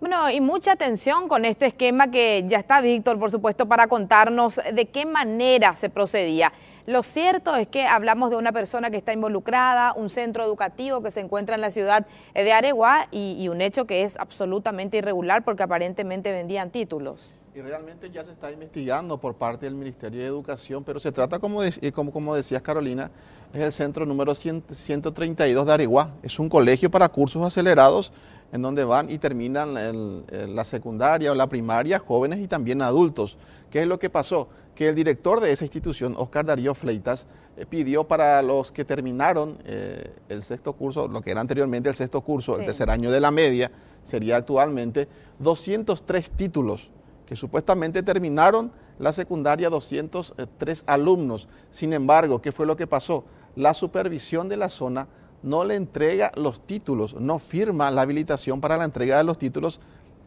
Bueno, y mucha atención con este esquema que ya está Víctor, por supuesto, para contarnos de qué manera se procedía. Lo cierto es que hablamos de una persona que está involucrada, un centro educativo que se encuentra en la ciudad de Areguá y, un hecho que es absolutamente irregular porque aparentemente vendían títulos. Y realmente ya se está investigando por parte del Ministerio de Educación, pero se trata, como, eh, como, decías Carolina, es el centro número 132 de Areguá. Es un colegio para cursos acelerados en donde van y terminan la secundaria o la primaria jóvenes y también adultos. ¿Qué es lo que pasó? Que el director de esa institución, Oscar Darío Fleitas, eh, pidió para los que terminaron eh, el sexto curso, lo que era anteriormente el sexto curso, el tercer año de la media, sería actualmente, 203 títulos que supuestamente terminaron la secundaria 203 alumnos. Sin embargo, ¿qué fue lo que pasó? La supervisión de la zona no le entrega los títulos, no firma la habilitación para la entrega de los títulos,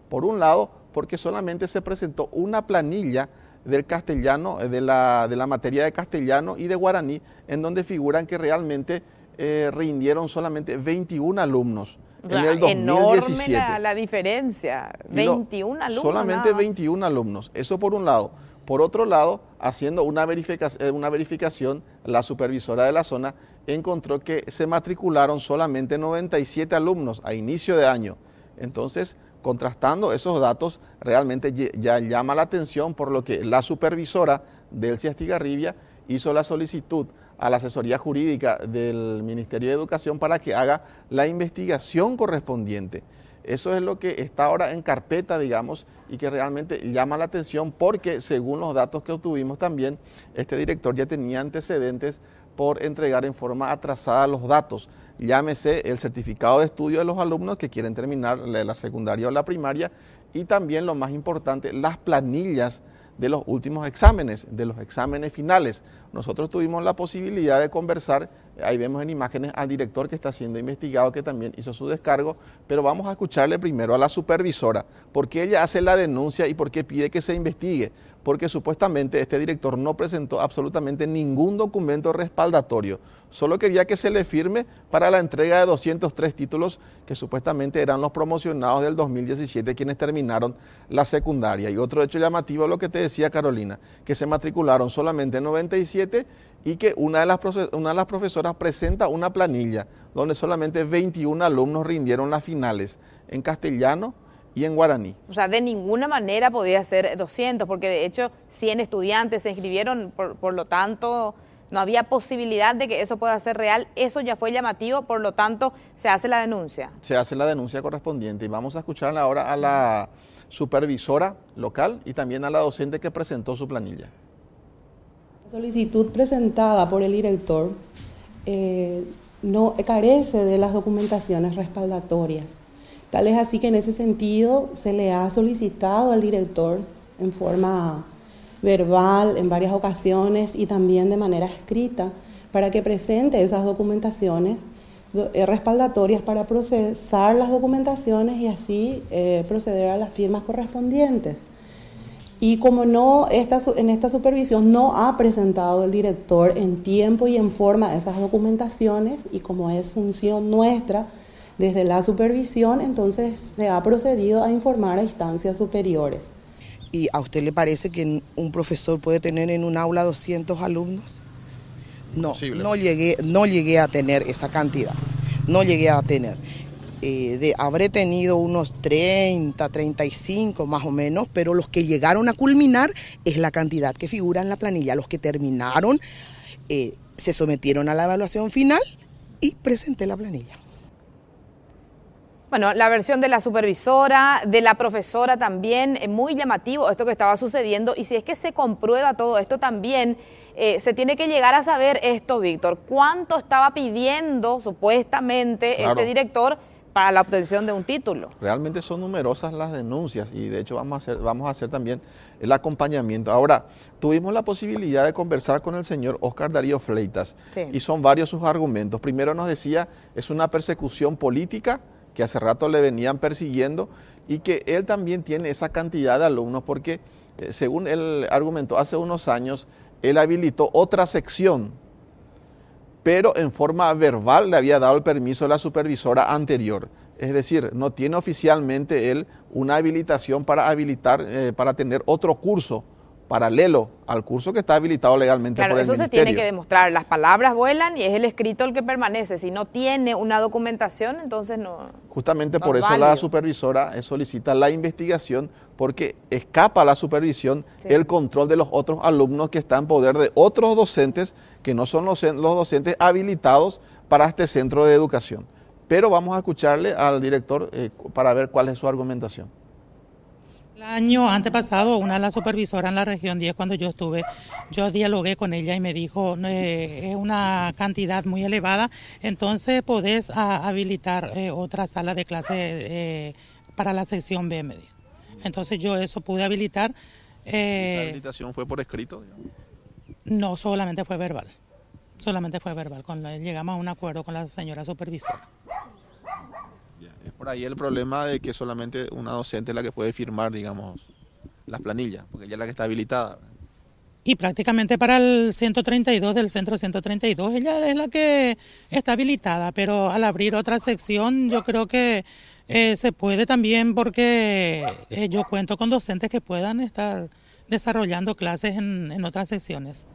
por un lado, porque solamente se presentó una planilla del castellano, eh, de la, de la materia de castellano y de guaraní, en donde figuran que realmente eh, rindieron solamente 21 alumnos. en el 2017. Enorme la, diferencia, 21 alumnos. Solamente 21 alumnos, eso por un lado. Por otro lado, haciendo una, eh, una verificación, la supervisora de la zona encontró que se matricularon solamente 97 alumnos a inicio de año. Entonces, contrastando esos datos, realmente ya llama la atención por lo que la supervisora Delcia Estigarribia hizo la solicitud a la asesoría jurídica del Ministerio de Educación para que haga la investigación correspondiente. Eso es lo que está ahora en carpeta, digamos, y que realmente llama la atención porque según los datos que obtuvimos también, este director ya tenía antecedentes por entregar en forma atrasada los datos. Llámese el certificado de estudio de los alumnos que quieren terminar la secundaria o la primaria y también lo más importante, las planillas de los últimos exámenes, de los exámenes finales. Nosotros tuvimos la posibilidad de conversar Ahí vemos en imágenes al director que está siendo investigado, que también hizo su descargo, pero vamos a escucharle primero a la supervisora, por qué ella hace la denuncia y por qué pide que se investigue, porque supuestamente este director no presentó absolutamente ningún documento respaldatorio, solo quería que se le firme para la entrega de 203 títulos que supuestamente eran los promocionados del 2017 quienes terminaron la secundaria. Y otro hecho llamativo, lo que te decía Carolina, que se matricularon solamente 97 y que una de, las una de las profesoras presenta una planilla donde solamente 21 alumnos rindieron las finales en castellano y en guaraní. O sea, de ninguna manera podía ser 200, porque de hecho 100 estudiantes se inscribieron, por, por lo tanto no había posibilidad de que eso pueda ser real, eso ya fue llamativo, por lo tanto se hace la denuncia. Se hace la denuncia correspondiente y vamos a escuchar ahora a la supervisora local y también a la docente que presentó su planilla solicitud presentada por el director eh, no carece de las documentaciones respaldatorias. Tal es así que en ese sentido se le ha solicitado al director en forma verbal en varias ocasiones y también de manera escrita para que presente esas documentaciones eh, respaldatorias para procesar las documentaciones y así eh, proceder a las firmas correspondientes. Y como no, esta, en esta supervisión no ha presentado el director en tiempo y en forma esas documentaciones y como es función nuestra desde la supervisión, entonces se ha procedido a informar a instancias superiores. ¿Y a usted le parece que un profesor puede tener en un aula 200 alumnos? No, no llegué, no llegué a tener esa cantidad, no llegué a tener. Eh, de, habré tenido unos 30, 35 más o menos, pero los que llegaron a culminar es la cantidad que figura en la planilla. Los que terminaron eh, se sometieron a la evaluación final y presenté la planilla. Bueno, la versión de la supervisora, de la profesora también, es eh, muy llamativo esto que estaba sucediendo. Y si es que se comprueba todo esto también, se tiene que llegar a saber esto, Víctor. ¿Cuánto estaba pidiendo supuestamente este director? para la obtención de un título. Realmente son numerosas las denuncias y de hecho vamos a hacer, vamos a hacer también el acompañamiento. Ahora, tuvimos la posibilidad de conversar con el señor Oscar Darío Fleitas y son varios sus argumentos. Primero nos decía, es una persecución política que hace rato le venían persiguiendo y que él también tiene esa cantidad de alumnos porque, eh, según él argumentó, hace unos años él habilitó otra sección pero en forma verbal le había dado el permiso a la supervisora anterior. Es decir, no tiene oficialmente él una habilitación para habilitar, eh, para tener otro curso paralelo al curso que está habilitado legalmente por el eso se tiene que demostrar. Las palabras vuelan y es el escrito el que permanece. Si no tiene una documentación, entonces no. Justamente por eso la supervisora eh, solicita la investigación porque escapa a la supervisión el control de los otros alumnos que están en poder de otros docentes que no son los, docentes habilitados para este centro de educación. Pero vamos a escucharle al director eh, para ver cuál es su argumentación. El año antepasado, una de las supervisoras en la región 10, cuando yo estuve, yo dialogué con ella y me dijo, eh, es una cantidad muy elevada, entonces podés ah, habilitar eh, otra sala de clase eh, para la sección B, me Entonces yo eso pude habilitar. ¿Esa habilitación fue por escrito? No, solamente fue verbal. Solamente fue verbal. llegamos a un acuerdo con la señora supervisora. Por ahí el problema de que solamente una docente es la que puede firmar, digamos, las planillas, porque ella es la que está habilitada. Y prácticamente para el 132 del centro 132, ella es la que está habilitada, pero al abrir otra sección yo creo que eh, se puede también porque eh, yo cuento con docentes que puedan estar desarrollando clases en otras secciones.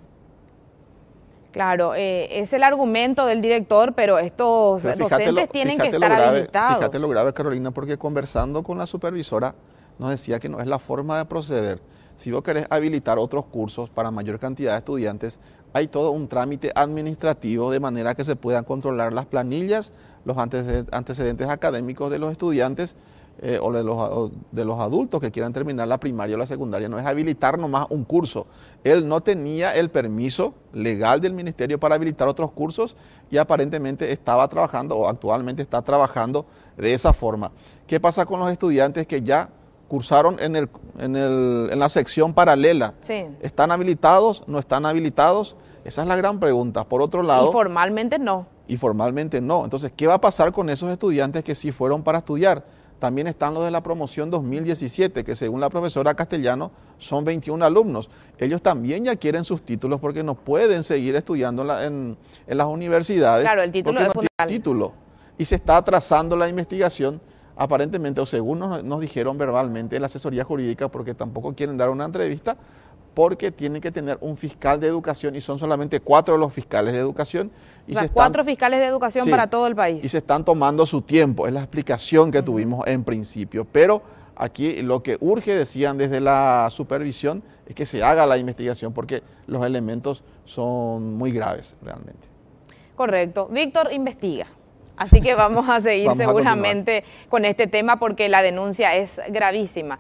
Claro, eh, es el argumento del director, pero estos docentes tienen que estar habilitados. Fíjate lo grave, Carolina, porque conversando con la supervisora nos decía que no es la forma de proceder. Si vos querés habilitar otros cursos para mayor cantidad de estudiantes, hay todo un trámite administrativo de manera que se puedan controlar las planillas, los antecedentes académicos de los estudiantes eh, o, de los, adultos que quieran terminar la primaria o la secundaria, no es habilitar nomás un curso. Él no tenía el permiso legal del ministerio para habilitar otros cursos y aparentemente estaba trabajando o actualmente está trabajando de esa forma. ¿Qué pasa con los estudiantes que ya cursaron en, en la sección paralela? ¿Están habilitados? ¿No están habilitados? Esa es la gran pregunta. Por otro lado... Y formalmente no. Y formalmente no. Entonces, ¿qué va a pasar con esos estudiantes que sí fueron para estudiar? También están los de la promoción 2017, que según la profesora Castellano son 21 alumnos. Ellos también ya quieren sus títulos porque no pueden seguir estudiando en, las universidades. Claro, el título es Y se está atrasando la investigación, aparentemente, o según nos, nos dijeron verbalmente, la asesoría jurídica, porque tampoco quieren dar una entrevista porque tienen que tener un fiscal de educación y son solamente cuatro los fiscales de educación. Y cuatro fiscales de educación para todo el país. Y se están tomando su tiempo, es la explicación que tuvimos en principio. Pero aquí lo que urge, decían desde la supervisión, es que se haga la investigación porque los elementos son muy graves realmente. Correcto. Víctor investiga. Así que vamos a seguir seguramente con este tema porque la denuncia es gravísima.